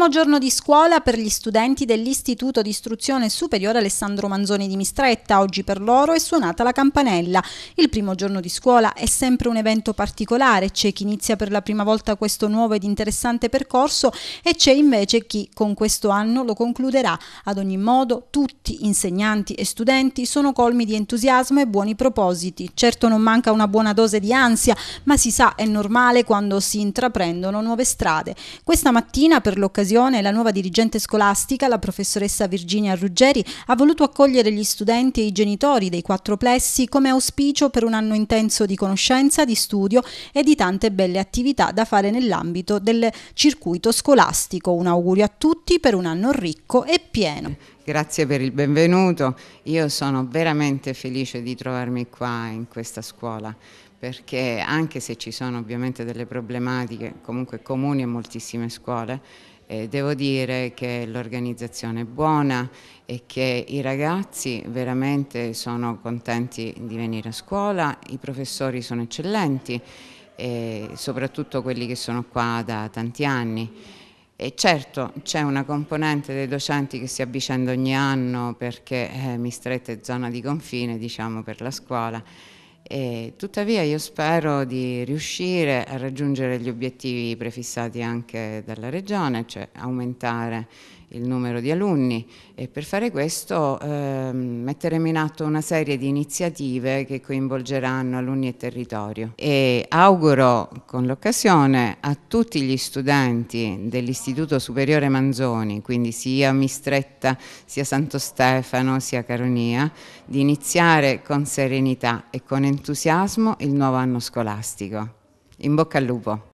Primo giorno di scuola per gli studenti dell'Istituto di Istruzione Superiore Alessandro Manzoni di Mistretta. Oggi per loro è suonata la campanella. Il primo giorno di scuola è sempre un evento particolare. C'è chi inizia per la prima volta questo nuovo ed interessante percorso e c'è invece chi con questo anno lo concluderà. Ad ogni modo, tutti, insegnanti e studenti, sono colmi di entusiasmo e buoni propositi. Certo non manca una buona dose di ansia, ma si sa è normale quando si intraprendono nuove strade. Questa mattina per l'occasione occasione la nuova dirigente scolastica, la professoressa Virginia Ruggeri, ha voluto accogliere gli studenti e i genitori dei quattro plessi come auspicio per un anno intenso di conoscenza, di studio e di tante belle attività da fare nell'ambito del circuito scolastico. Un augurio a tutti per un anno ricco e pieno. Grazie per il benvenuto, io sono veramente felice di trovarmi qua in questa scuola perché anche se ci sono ovviamente delle problematiche comunque comuni a moltissime scuole, eh, devo dire che l'organizzazione è buona e che i ragazzi veramente sono contenti di venire a scuola, i professori sono eccellenti, eh, soprattutto quelli che sono qua da tanti anni. E certo c'è una componente dei docenti che si avvicenda ogni anno perché eh, mi stretta zona di confine diciamo, per la scuola, e tuttavia io spero di riuscire a raggiungere gli obiettivi prefissati anche dalla Regione, cioè aumentare il numero di alunni e per fare questo eh, metteremo in atto una serie di iniziative che coinvolgeranno alunni e territorio e auguro con l'occasione a tutti gli studenti dell'Istituto Superiore Manzoni, quindi sia Mistretta, sia Santo Stefano, sia Caronia, di iniziare con serenità e con entusiasmo il nuovo anno scolastico. In bocca al lupo!